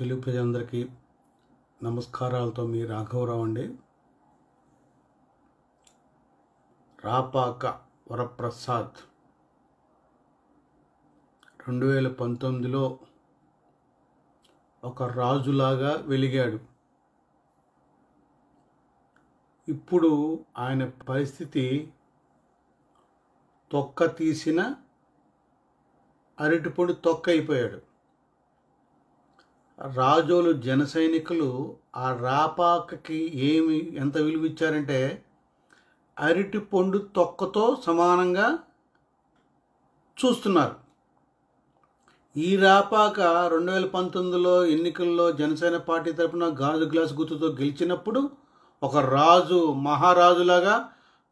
తెలుగు ప్రజలందరికీ నమస్కారాలతో మీ రాఘవరావు అండి రాపాక వరప్రసాద్ రెండు వేల పంతొమ్మిదిలో ఒక రాజులాగా వెలిగాడు ఇప్పుడు ఆయన పరిస్థితి తొక్క తీసిన అరటిపొడి తొక్క అయిపోయాడు రాజోలు జనసైనికులు ఆ రాపాకకి ఏమి ఎంత విలువ ఇచ్చారంటే అరటి పండు తొక్కతో సమానంగా చూస్తున్నారు ఈ రాపాక రెండు వేల పంతొమ్మిదిలో ఎన్నికల్లో జనసేన పార్టీ తరఫున గాజు గ్లాస్ గుర్తుతో గెలిచినప్పుడు ఒక రాజు మహారాజులాగా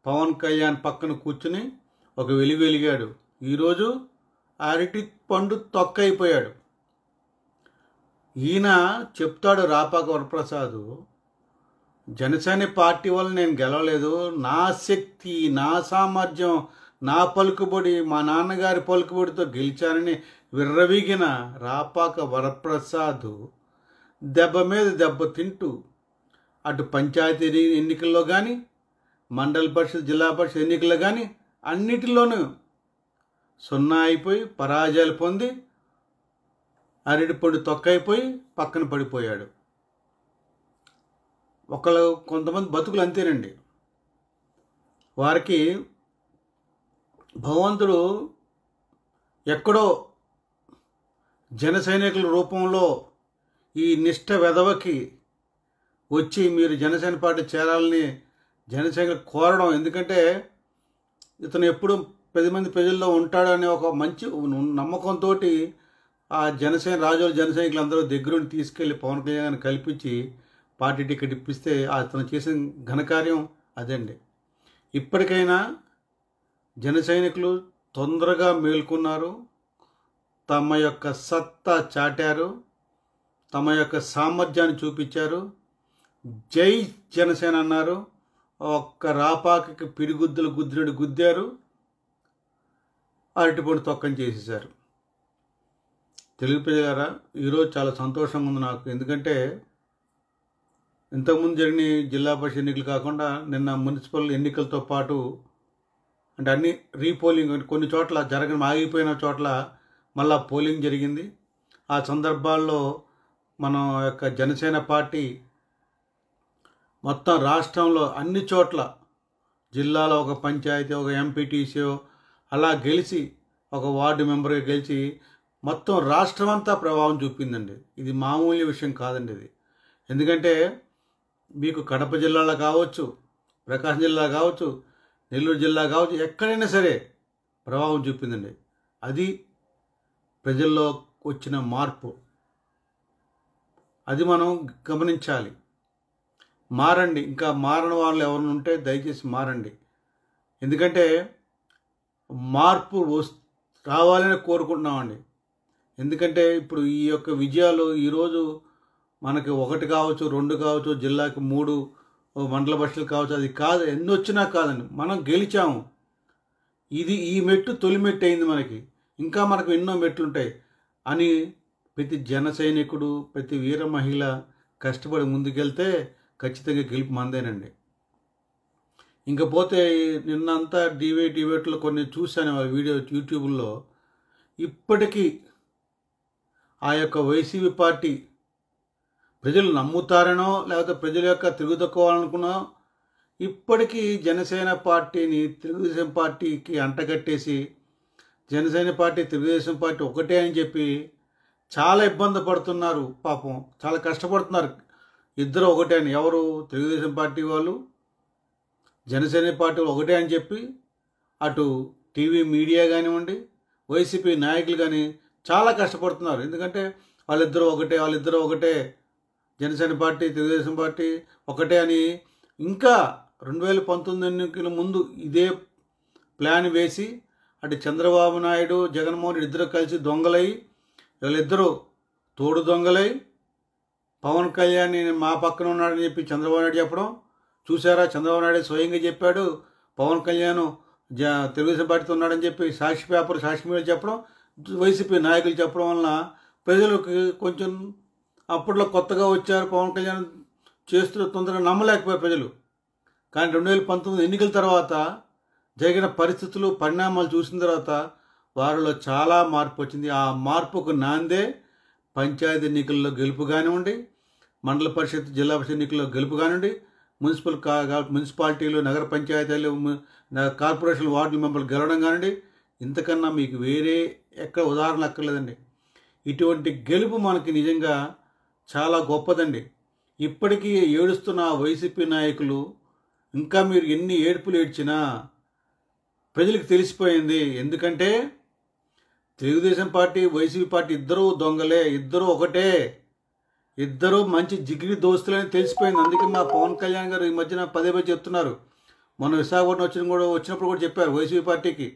పవన్ కళ్యాణ్ పక్కన కూర్చుని ఒక వెలుగు వెలిగాడు ఈరోజు అరటి పండు తొక్క అయిపోయాడు ఈయన చెప్తాడు రాపాక వరప్రసాదు జనసేన పార్టీ వల్ల నేను గెలవలేదు నా శక్తి నా సామర్థ్యం నా పలుకుబడి మా నాన్నగారి పలుకుబడితో గెలిచానని విర్రవీగిన రాపాక వరప్రసాద్ దెబ్బ మీద దెబ్బ తింటూ అటు పంచాయతీ ఎన్నికల్లో కానీ మండల పరిషత్ జిల్లా పరిషత్ ఎన్నికల్లో కానీ అన్నిటిలోనూ సున్నా అయిపోయి పరాజయాలు పొంది అరటిపండు తొక్కైపోయి పక్కన పడిపోయాడు ఒకళ్ళు కొంతమంది బతుకులు అంతేనండి వారికి భగవంతుడు ఎక్కడో జన సైనికుల రూపంలో ఈ నిష్ట వెధవకి వచ్చి మీరు జనసేన పార్టీ చేరాలని జనసేన కోరడం ఎందుకంటే ఇతను ఎప్పుడు పది మంది ప్రజల్లో ఉంటాడనే ఒక మంచి నమ్మకంతో ఆ జనసేన రాజు జన అందరూ దగ్గరుండి తీసుకెళ్లి పవన్ కళ్యాణ్ కల్పించి పార్టీ టికెట్ ఇప్పిస్తే అతను చేసిన ఘనకార్యం అదండి ఇప్పటికైనా జనసైనికులు తొందరగా మేల్కొన్నారు తమ యొక్క సత్తా చాటారు తమ యొక్క సామర్థ్యాన్ని చూపించారు జై జనసేన అన్నారు ఒక్క రాపాకకి పిరిగుద్దులు గుద్దినట్టు గుద్దారు అరటిపండు తొక్కని చేసేసారు తెలుగు ప్రజలారా ఈరోజు చాలా సంతోషంగా ఉంది నాకు ఎందుకంటే ఇంతకుముందు జరిగిన జిల్లా పరిషత్ ఎన్నికలు కాకుండా నిన్న మున్సిపల్ ఎన్నికలతో పాటు అంటే అన్ని రీపోలింగ్ కొన్ని చోట్ల జరగని ఆగిపోయిన చోట్ల మళ్ళా పోలింగ్ జరిగింది ఆ సందర్భాల్లో మన యొక్క జనసేన పార్టీ మొత్తం రాష్ట్రంలో అన్ని చోట్ల జిల్లాలో ఒక పంచాయతీ ఒక ఎంపీటీసీయో అలా గెలిచి ఒక వార్డు మెంబర్గా గెలిచి మొత్తం రాష్ట్రం అంతా ప్రభావం చూపిందండి ఇది మామూలు విషయం కాదండి ఇది ఎందుకంటే మీకు కడప జిల్లాలో కావచ్చు ప్రకాశం జిల్లా కావచ్చు నెల్లూరు జిల్లా కావచ్చు ఎక్కడైనా సరే ప్రభావం చూపిందండి అది ప్రజల్లో వచ్చిన మార్పు అది మనం గమనించాలి మారండి ఇంకా మారని వాళ్ళు ఎవరిని ఉంటే దయచేసి మారండి ఎందుకంటే మార్పు వస్తు రావాలని కోరుకుంటున్నామండి ఎందుకంటే ఇప్పుడు ఈ యొక్క విజయాలు ఈరోజు మనకి ఒకటి కావచ్చు రెండు కావచ్చు జిల్లాకి మూడు మండల బస్సులు కావచ్చు అది కాదు ఎన్ని వచ్చినా కాదండి మనం గెలిచాము ఇది ఈ మెట్టు తొలి మెట్టు అయింది మనకి ఇంకా మనకు ఎన్నో మెట్లుంటాయి అని ప్రతి జన సైనికుడు ప్రతి వీర మహిళ కష్టపడి ముందుకెళ్తే ఖచ్చితంగా గెలుపు మందేనండి ఇంకపోతే నిన్నంతా డివే డివేట్లో కొన్ని చూశాను వీడియో యూట్యూబ్లో ఇప్పటికీ ఆ యొక్క వైసీపీ పార్టీ ప్రజలు నమ్ముతారనో లేకపోతే ప్రజల యొక్క తిరుగుదక్కోవాలనుకున్నా ఇప్పటికీ జనసేన పార్టీని తెలుగుదేశం పార్టీకి అంటగట్టేసి జనసేన పార్టీ తెలుగుదేశం పార్టీ ఒకటే అని చెప్పి చాలా ఇబ్బంది పడుతున్నారు పాపం చాలా కష్టపడుతున్నారు ఇద్దరు ఒకటే అని ఎవరు తెలుగుదేశం పార్టీ వాళ్ళు జనసేన పార్టీ ఒకటే అని చెప్పి అటు టీవీ మీడియా కానివ్వండి వైసీపీ నాయకులు కానీ చాలా కష్టపడుతున్నారు ఎందుకంటే వాళ్ళిద్దరూ ఒకటే వాళ్ళిద్దరూ ఒకటే జనసేన పార్టీ తెలుగుదేశం పార్టీ ఒకటే అని ఇంకా రెండు వేల పంతొమ్మిది ఎన్నికల ముందు ఇదే ప్లాన్ వేసి అంటే చంద్రబాబు నాయుడు జగన్మోహన్ ఇద్దరు కలిసి దొంగలై వీళ్ళిద్దరూ తోడు దొంగలై పవన్ కళ్యాణ్ మా పక్కన ఉన్నాడని చెప్పి చంద్రబాబు నాయుడు చెప్పడం చూసారా చంద్రబాబు నాయుడు స్వయంగా చెప్పాడు పవన్ కళ్యాణ్ జ తెలుగుదేశం పార్టీతో ఉన్నాడని చెప్పి సాక్షి పేపర్ సాక్షి మీద చెప్పడం వైసీపీ నాయకులు చెప్పడం వలన ప్రజలకు కొంచెం అప్పట్లో కొత్తగా వచ్చారు పవన్ కళ్యాణ్ చేస్తున్న తొందరగా నమ్మలేకపోయారు ప్రజలు కానీ రెండు వేల పంతొమ్మిది ఎన్నికల తర్వాత జరిగిన పరిస్థితులు పరిణామాలు చూసిన తర్వాత వారిలో చాలా మార్పు వచ్చింది ఆ మార్పుకు నాందే పంచాయతీ ఎన్నికల్లో గెలుపు కానివ్వండి మండల పరిషత్ జిల్లా పరిషత్ ఎన్నికల్లో గెలుపు కానివ్వండి మున్సిపల్ మున్సిపాలిటీలు నగర పంచాయతీలు కార్పొరేషన్ వార్డు మెంబర్లు గెలవడం కానివ్వండి ఇంతకన్నా మీకు వేరే ఎక్కడ ఉదాహరణ అక్కర్లేదండి ఇటువంటి గెలుపు మనకి నిజంగా చాలా గొప్పదండి ఇప్పటికీ ఏడుస్తున్న వైసీపీ నాయకులు ఇంకా మీరు ఎన్ని ఏడుపులు ఏడ్చినా ప్రజలకు తెలిసిపోయింది ఎందుకంటే తెలుగుదేశం పార్టీ వైసీపీ పార్టీ ఇద్దరూ దొంగలే ఇద్దరూ ఒకటే ఇద్దరూ మంచి జిగిరి దోస్తులని తెలిసిపోయింది అందుకే మా పవన్ కళ్యాణ్ గారు ఈ మధ్యన పదే పది చెప్తున్నారు మొన్న విశాఖపట్నం వచ్చిన కూడా వచ్చినప్పుడు కూడా చెప్పారు వైసీపీ పార్టీకి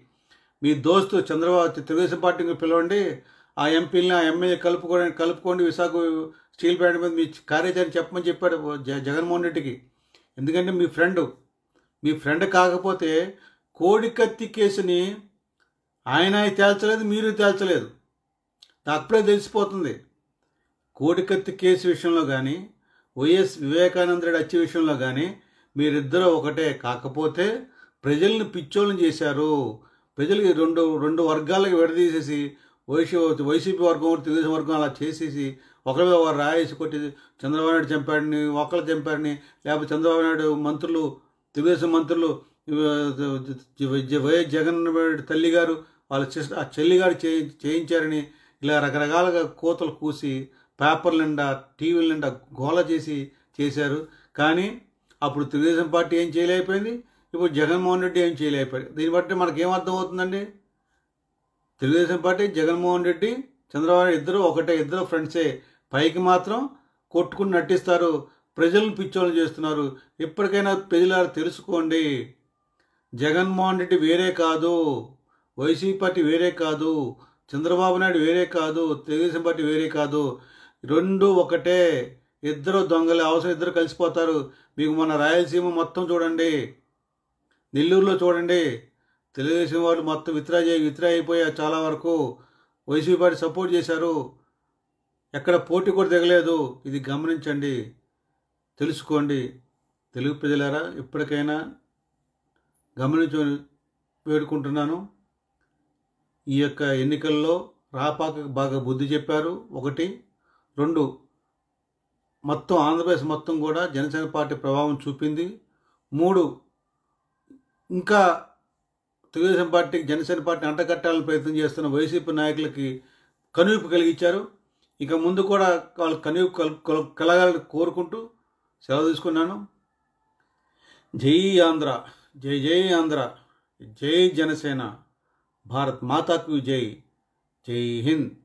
మీ దోస్తు చంద్రబాబు తెలుగుదేశం పార్టీకి పిలవండి ఆ ఎంపీలని ఆ ఎమ్మెల్యే కలుపుకోండి కలుపుకోండి విశాఖ స్టీల్ ప్లాంట్ మీద మీ కార్యాచరణ చెప్పమని చెప్పాడు జగన్మోహన్ రెడ్డికి ఎందుకంటే మీ ఫ్రెండు మీ ఫ్రెండ్ కాకపోతే కోడికత్తి కేసుని ఆయన తేల్చలేదు మీరు తేల్చలేదు నాకు అప్పుడే తెలిసిపోతుంది కోడికత్తి కేసు విషయంలో కానీ వైఎస్ వివేకానంద రెడ్డి వచ్చే విషయంలో కానీ మీరిద్దరూ ఒకటే కాకపోతే ప్రజల్ని పిచ్చోళ్ళని చేశారు ప్రజలకి రెండు రెండు వర్గాలకి విడదీసేసి వైసీపీ వైసీపీ వర్గం తెలుగుదేశం వర్గం అలా చేసేసి ఒకరి వారు రాయేసి కొట్టి చంద్రబాబు నాయుడు చంపాడని ఒకళ్ళు చంపాడని లేకపోతే చంద్రబాబు నాయుడు మంత్రులు తెలుగుదేశం మంత్రులు వైఎస్ జగన్ తల్లి గారు వాళ్ళ ఆ చెల్లిగారు చే చేయించారని ఇలా రకరకాలుగా కోతలు కూసి పేపర్ల నిండా టీవీల నిండా గోల చేసి చేశారు కానీ అప్పుడు తెలుగుదేశం పార్టీ ఏం చేయలేకపోయింది ఇప్పుడు జగన్మోహన్ రెడ్డి ఏం చేయలేకపోయారు దీన్ని బట్టి మనకి అవుతుందండి తెలుగుదేశం పార్టీ జగన్మోహన్ రెడ్డి చంద్రబాబు ఇద్దరు ఒకటే ఇద్దరు ఫ్రెండ్సే పైకి మాత్రం కొట్టుకుని నటిస్తారు ప్రజలను పిచ్చోళ్ళు చేస్తున్నారు ఇప్పటికైనా ప్రజలారు తెలుసుకోండి జగన్మోహన్ రెడ్డి వేరే కాదు వైసీపీ పార్టీ వేరే కాదు చంద్రబాబు నాయుడు వేరే కాదు తెలుగుదేశం పార్టీ వేరే కాదు రెండు ఒకటే ఇద్దరు దొంగలు అవసరం ఇద్దరు కలిసిపోతారు మీకు మన రాయలసీమ మొత్తం చూడండి నెల్లూరులో చూడండి తెలుగుదేశం వాళ్ళు మొత్తం విత్డ్రా అయ్యి విత్డ్రా అయిపోయారు చాలా వరకు వైసీపీ పార్టీ సపోర్ట్ చేశారు ఎక్కడ పోటీ కూడా దిగలేదు ఇది గమనించండి తెలుసుకోండి తెలుగు ప్రజలారా ఇప్పటికైనా గమనించుకొని వేడుకుంటున్నాను ఈ యొక్క ఎన్నికల్లో రాపాకకు బాగా బుద్ధి చెప్పారు ఒకటి రెండు మొత్తం ఆంధ్రప్రదేశ్ మొత్తం కూడా జనసేన పార్టీ ప్రభావం చూపింది మూడు ఇంకా తెలుగుదేశం పార్టీకి జనసేన పార్టీని అంటకట్టాలని ప్రయత్నం చేస్తున్న వైసీపీ నాయకులకి కనువిప్పు కలిగించారు ఇక ముందు కూడా వాళ్ళు కనువిప్పు కల కలగాలని కోరుకుంటూ సెలవు తీసుకున్నాను జై ఆంధ్ర జై జై ఆంధ్ర జై జనసేన భారత్ మాతాకు జై జై హింద్